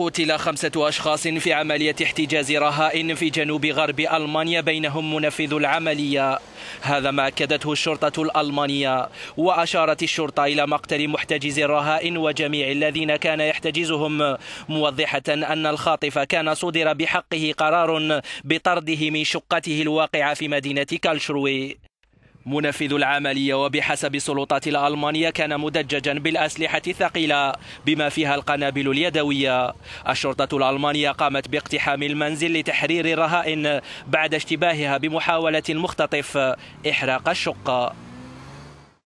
قتل خمسة أشخاص في عملية احتجاز رهائن في جنوب غرب ألمانيا بينهم منفذ العملية هذا ما أكدته الشرطة الألمانية وأشارت الشرطة إلى مقتل محتجز الرهائن وجميع الذين كان يحتجزهم موضحة أن الخاطف كان صدر بحقه قرار بطرده من شقته الواقعة في مدينة كالشروي منفذ العملية وبحسب السلطات الألمانية كان مدججا بالأسلحة الثقيلة بما فيها القنابل اليدوية الشرطة الألمانية قامت باقتحام المنزل لتحرير الرهائن بعد اشتباهها بمحاولة المختطف إحراق الشقة